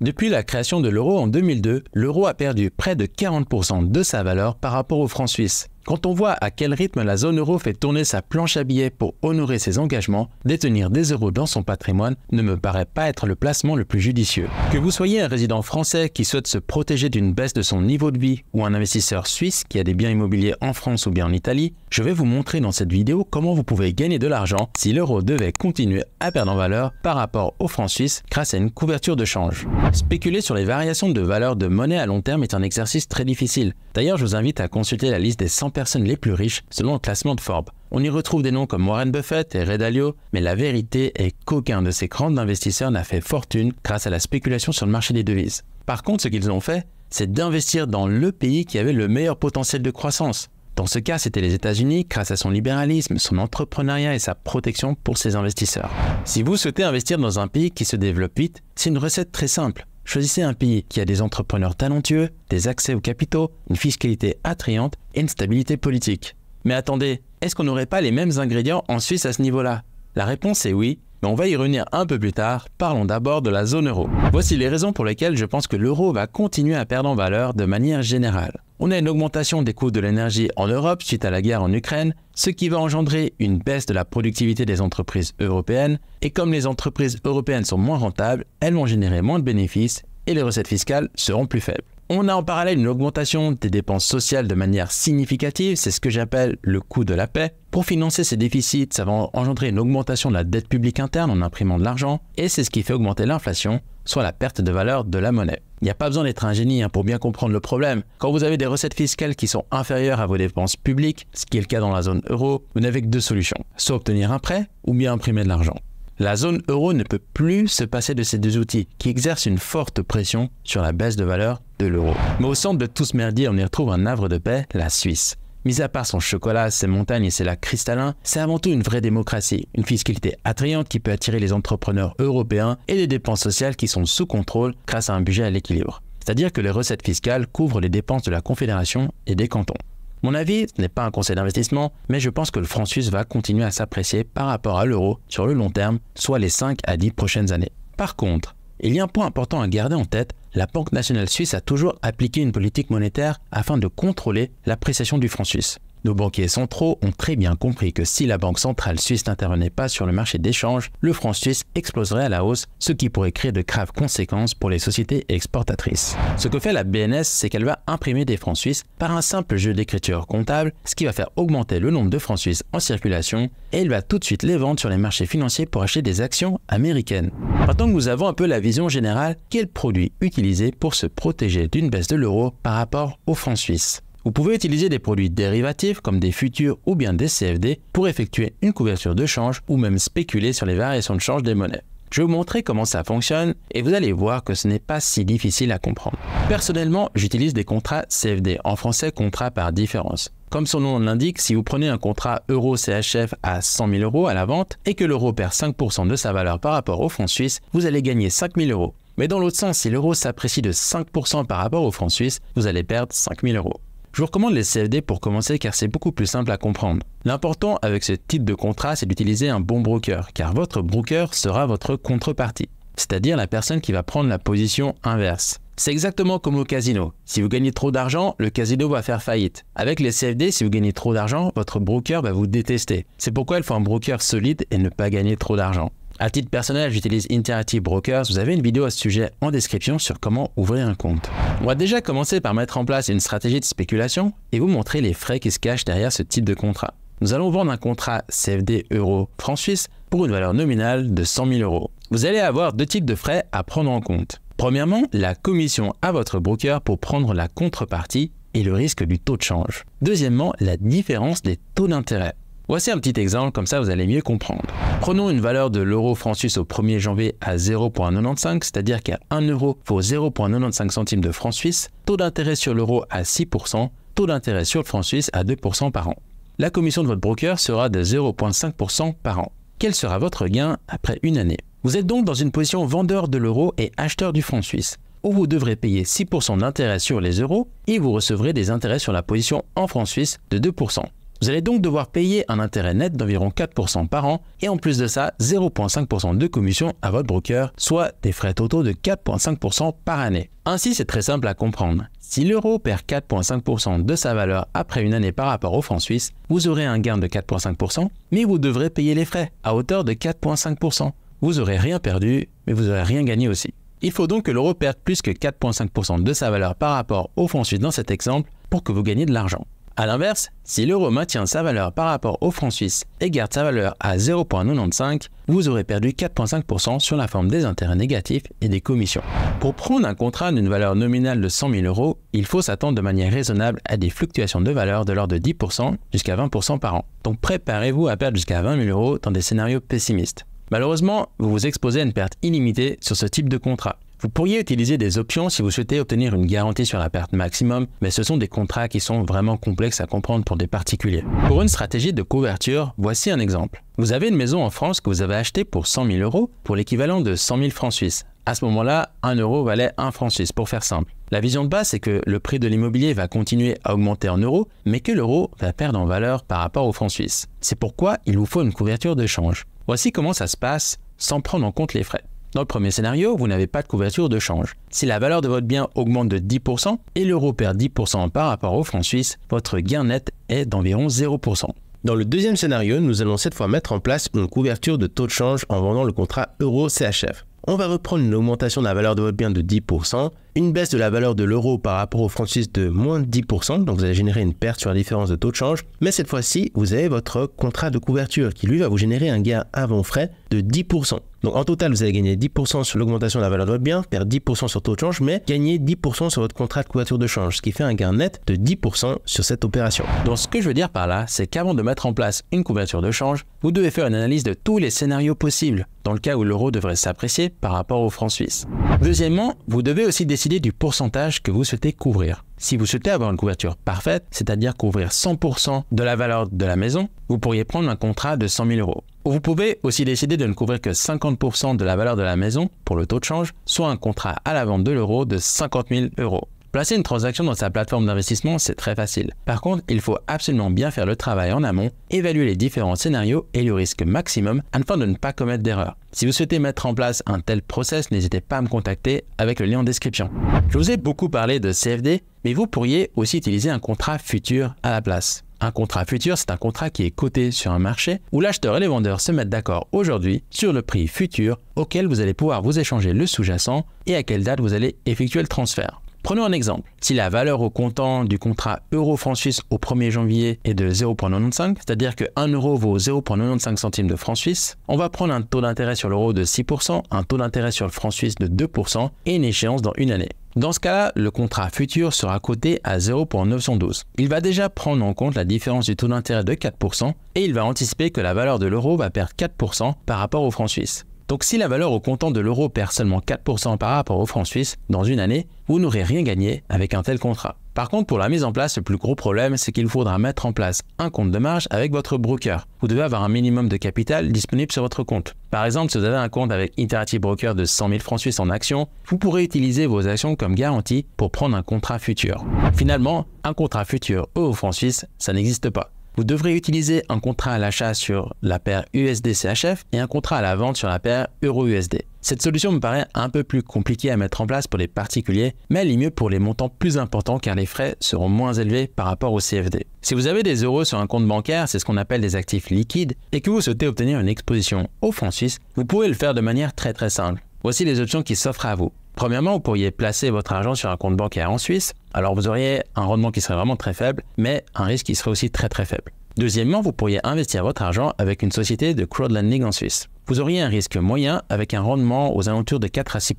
Depuis la création de l'euro en 2002, l'euro a perdu près de 40% de sa valeur par rapport au franc suisse. Quand on voit à quel rythme la zone euro fait tourner sa planche à billets pour honorer ses engagements, détenir des euros dans son patrimoine ne me paraît pas être le placement le plus judicieux. Que vous soyez un résident français qui souhaite se protéger d'une baisse de son niveau de vie ou un investisseur suisse qui a des biens immobiliers en France ou bien en Italie, je vais vous montrer dans cette vidéo comment vous pouvez gagner de l'argent si l'euro devait continuer à perdre en valeur par rapport au franc suisse grâce à une couverture de change. Spéculer sur les variations de valeur de monnaie à long terme est un exercice très difficile. D'ailleurs, je vous invite à consulter la liste des 100 les plus riches selon le classement de Forbes. On y retrouve des noms comme Warren Buffett et Ray Dalio, mais la vérité est qu'aucun de ces grands investisseurs n'a fait fortune grâce à la spéculation sur le marché des devises. Par contre, ce qu'ils ont fait, c'est d'investir dans le pays qui avait le meilleur potentiel de croissance. Dans ce cas, c'était les États-Unis grâce à son libéralisme, son entrepreneuriat et sa protection pour ses investisseurs. Si vous souhaitez investir dans un pays qui se développe vite, c'est une recette très simple. Choisissez un pays qui a des entrepreneurs talentueux, des accès aux capitaux, une fiscalité attrayante et une stabilité politique. Mais attendez, est-ce qu'on n'aurait pas les mêmes ingrédients en Suisse à ce niveau-là La réponse est oui, mais on va y revenir un peu plus tard, parlons d'abord de la zone euro. Voici les raisons pour lesquelles je pense que l'euro va continuer à perdre en valeur de manière générale on a une augmentation des coûts de l'énergie en Europe suite à la guerre en Ukraine, ce qui va engendrer une baisse de la productivité des entreprises européennes, et comme les entreprises européennes sont moins rentables, elles vont générer moins de bénéfices et les recettes fiscales seront plus faibles. On a en parallèle une augmentation des dépenses sociales de manière significative, c'est ce que j'appelle le coût de la paix. Pour financer ces déficits, ça va engendrer une augmentation de la dette publique interne en imprimant de l'argent, et c'est ce qui fait augmenter l'inflation, soit la perte de valeur de la monnaie. Il n'y a pas besoin d'être un génie hein, pour bien comprendre le problème. Quand vous avez des recettes fiscales qui sont inférieures à vos dépenses publiques, ce qui est le cas dans la zone euro, vous n'avez que deux solutions, soit obtenir un prêt ou bien imprimer de l'argent. La zone euro ne peut plus se passer de ces deux outils qui exercent une forte pression sur la baisse de valeur de l'euro. Mais au centre de tout ce merdier, on y retrouve un havre de paix, la Suisse. Mis à part son chocolat, ses montagnes et ses lacs cristallins, c'est avant tout une vraie démocratie, une fiscalité attrayante qui peut attirer les entrepreneurs européens et des dépenses sociales qui sont sous contrôle grâce à un budget à l'équilibre. C'est-à-dire que les recettes fiscales couvrent les dépenses de la Confédération et des cantons. Mon avis ce n'est pas un conseil d'investissement, mais je pense que le franc suisse va continuer à s'apprécier par rapport à l'euro sur le long terme, soit les 5 à 10 prochaines années. Par contre, il y a un point important à garder en tête, la Banque nationale suisse a toujours appliqué une politique monétaire afin de contrôler l'appréciation du franc suisse. Nos banquiers centraux ont très bien compris que si la Banque centrale suisse n'intervenait pas sur le marché d'échange, le franc suisse exploserait à la hausse, ce qui pourrait créer de graves conséquences pour les sociétés exportatrices. Ce que fait la BNS, c'est qu'elle va imprimer des francs suisses par un simple jeu d'écriture comptable, ce qui va faire augmenter le nombre de francs suisses en circulation, et elle va tout de suite les vendre sur les marchés financiers pour acheter des actions américaines. Maintenant que nous avons un peu la vision générale, quels produits utiliser pour se protéger d'une baisse de l'euro par rapport au franc suisse vous pouvez utiliser des produits dérivatifs comme des futurs ou bien des CFD pour effectuer une couverture de change ou même spéculer sur les variations de change des monnaies. Je vais vous montrer comment ça fonctionne et vous allez voir que ce n'est pas si difficile à comprendre. Personnellement, j'utilise des contrats CFD, en français contrat par différence. Comme son nom l'indique, si vous prenez un contrat euro-CHF à 100 000 euros à la vente et que l'euro perd 5% de sa valeur par rapport au franc suisse, vous allez gagner 5 000 euros. Mais dans l'autre sens, si l'euro s'apprécie de 5% par rapport au franc suisse, vous allez perdre 5 000 euros. Je vous recommande les CFD pour commencer car c'est beaucoup plus simple à comprendre. L'important avec ce type de contrat, c'est d'utiliser un bon broker car votre broker sera votre contrepartie, c'est-à-dire la personne qui va prendre la position inverse. C'est exactement comme au casino. Si vous gagnez trop d'argent, le casino va faire faillite. Avec les CFD, si vous gagnez trop d'argent, votre broker va vous détester. C'est pourquoi il faut un broker solide et ne pas gagner trop d'argent. À titre personnel, j'utilise Interactive Brokers. Vous avez une vidéo à ce sujet en description sur comment ouvrir un compte. On va déjà commencer par mettre en place une stratégie de spéculation et vous montrer les frais qui se cachent derrière ce type de contrat. Nous allons vendre un contrat CFD euro franc suisse pour une valeur nominale de 100 000 euros. Vous allez avoir deux types de frais à prendre en compte. Premièrement, la commission à votre broker pour prendre la contrepartie et le risque du taux de change. Deuxièmement, la différence des taux d'intérêt. Voici un petit exemple, comme ça vous allez mieux comprendre. Prenons une valeur de l'euro franc suisse au 1er janvier à 0,95, c'est-à-dire qu'à 1 euro pour 0,95 centimes de franc suisse, taux d'intérêt sur l'euro à 6%, taux d'intérêt sur le franc suisse à 2% par an. La commission de votre broker sera de 0,5% par an. Quel sera votre gain après une année Vous êtes donc dans une position vendeur de l'euro et acheteur du franc suisse où vous devrez payer 6% d'intérêt sur les euros et vous recevrez des intérêts sur la position en France-Suisse de 2%. Vous allez donc devoir payer un intérêt net d'environ 4% par an et en plus de ça 0,5% de commission à votre broker, soit des frais totaux de 4,5% par année. Ainsi c'est très simple à comprendre. Si l'euro perd 4,5% de sa valeur après une année par rapport au franc suisse, vous aurez un gain de 4,5%, mais vous devrez payer les frais à hauteur de 4,5%. Vous aurez rien perdu, mais vous aurez rien gagné aussi. Il faut donc que l'euro perde plus que 4,5% de sa valeur par rapport au franc suisse dans cet exemple pour que vous gagniez de l'argent. A l'inverse, si l'euro maintient sa valeur par rapport au franc suisse et garde sa valeur à 0.95, vous aurez perdu 4.5% sur la forme des intérêts négatifs et des commissions. Pour prendre un contrat d'une valeur nominale de 100 000 euros, il faut s'attendre de manière raisonnable à des fluctuations de valeur de l'ordre de 10% jusqu'à 20% par an. Donc préparez-vous à perdre jusqu'à 20 000 euros dans des scénarios pessimistes. Malheureusement, vous vous exposez à une perte illimitée sur ce type de contrat. Vous pourriez utiliser des options si vous souhaitez obtenir une garantie sur la perte maximum, mais ce sont des contrats qui sont vraiment complexes à comprendre pour des particuliers. Pour une stratégie de couverture, voici un exemple. Vous avez une maison en France que vous avez achetée pour 100 000 euros pour l'équivalent de 100 000 francs suisses. À ce moment-là, 1 euro valait 1 franc suisse, pour faire simple. La vision de base, c'est que le prix de l'immobilier va continuer à augmenter en euros, mais que l'euro va perdre en valeur par rapport au franc suisse. C'est pourquoi il vous faut une couverture de change. Voici comment ça se passe sans prendre en compte les frais. Dans le premier scénario, vous n'avez pas de couverture de change. Si la valeur de votre bien augmente de 10% et l'euro perd 10% par rapport au franc suisse, votre gain net est d'environ 0%. Dans le deuxième scénario, nous allons cette fois mettre en place une couverture de taux de change en vendant le contrat euro-CHF. On va reprendre une augmentation de la valeur de votre bien de 10% une baisse de la valeur de l'euro par rapport au franc suisse de moins de 10%, donc vous allez générer une perte sur la différence de taux de change, mais cette fois-ci, vous avez votre contrat de couverture qui lui va vous générer un gain avant frais de 10%. Donc en total, vous allez gagner 10% sur l'augmentation de la valeur de votre bien, perdre 10% sur taux de change, mais gagner 10% sur votre contrat de couverture de change, ce qui fait un gain net de 10% sur cette opération. Donc ce que je veux dire par là, c'est qu'avant de mettre en place une couverture de change, vous devez faire une analyse de tous les scénarios possibles, dans le cas où l'euro devrait s'apprécier par rapport au franc suisse. Deuxièmement, vous devez aussi décider décider du pourcentage que vous souhaitez couvrir. Si vous souhaitez avoir une couverture parfaite, c'est-à-dire couvrir 100% de la valeur de la maison, vous pourriez prendre un contrat de 100 000 euros. Vous pouvez aussi décider de ne couvrir que 50% de la valeur de la maison pour le taux de change, soit un contrat à la vente de l'euro de 50 000 euros. Placer une transaction dans sa plateforme d'investissement, c'est très facile. Par contre, il faut absolument bien faire le travail en amont, évaluer les différents scénarios et le risque maximum afin de ne pas commettre d'erreur. Si vous souhaitez mettre en place un tel process, n'hésitez pas à me contacter avec le lien en description. Je vous ai beaucoup parlé de CFD, mais vous pourriez aussi utiliser un contrat futur à la place. Un contrat futur, c'est un contrat qui est coté sur un marché où l'acheteur et les vendeurs se mettent d'accord aujourd'hui sur le prix futur auquel vous allez pouvoir vous échanger le sous-jacent et à quelle date vous allez effectuer le transfert. Prenons un exemple. Si la valeur au comptant du contrat euro-franc suisse au 1er janvier est de 0,95, c'est-à-dire que 1 euro vaut 0,95 centimes de franc suisse, on va prendre un taux d'intérêt sur l'euro de 6%, un taux d'intérêt sur le franc suisse de 2% et une échéance dans une année. Dans ce cas-là, le contrat futur sera coté à 0.912. Il va déjà prendre en compte la différence du taux d'intérêt de 4% et il va anticiper que la valeur de l'euro va perdre 4% par rapport au franc suisse. Donc si la valeur au comptant de l'euro perd seulement 4% par rapport au franc suisse dans une année, vous n'aurez rien gagné avec un tel contrat. Par contre, pour la mise en place, le plus gros problème, c'est qu'il faudra mettre en place un compte de marge avec votre broker. Vous devez avoir un minimum de capital disponible sur votre compte. Par exemple, si vous avez un compte avec Interactive Broker de 100 000 francs suisses en actions, vous pourrez utiliser vos actions comme garantie pour prendre un contrat futur. Finalement, un contrat futur au francs suisse, ça n'existe pas. Vous devrez utiliser un contrat à l'achat sur la paire USD-CHF et un contrat à la vente sur la paire Euro-USD. Cette solution me paraît un peu plus compliquée à mettre en place pour les particuliers, mais elle est mieux pour les montants plus importants car les frais seront moins élevés par rapport au CFD. Si vous avez des euros sur un compte bancaire, c'est ce qu'on appelle des actifs liquides, et que vous souhaitez obtenir une exposition au franc suisse, vous pouvez le faire de manière très très simple. Voici les options qui s'offrent à vous. Premièrement, vous pourriez placer votre argent sur un compte bancaire en Suisse. Alors vous auriez un rendement qui serait vraiment très faible, mais un risque qui serait aussi très très faible. Deuxièmement, vous pourriez investir votre argent avec une société de crowdlending en Suisse. Vous auriez un risque moyen avec un rendement aux alentours de 4 à 6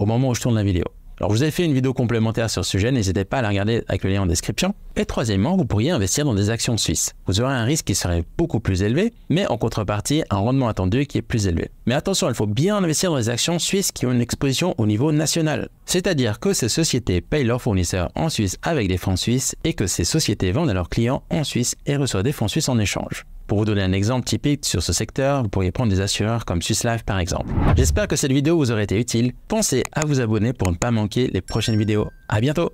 au moment où je tourne la vidéo. Alors, je vous ai fait une vidéo complémentaire sur ce sujet, n'hésitez pas à la regarder avec le lien en description. Et troisièmement, vous pourriez investir dans des actions suisses. Vous aurez un risque qui serait beaucoup plus élevé, mais en contrepartie, un rendement attendu qui est plus élevé. Mais attention, il faut bien investir dans les actions suisses qui ont une exposition au niveau national. C'est-à-dire que ces sociétés payent leurs fournisseurs en Suisse avec des francs suisses et que ces sociétés vendent à leurs clients en Suisse et reçoivent des fonds suisses en échange. Pour vous donner un exemple typique sur ce secteur, vous pourriez prendre des assureurs comme Swiss Life par exemple. J'espère que cette vidéo vous aura été utile. Pensez à vous abonner pour ne pas manquer les prochaines vidéos. A bientôt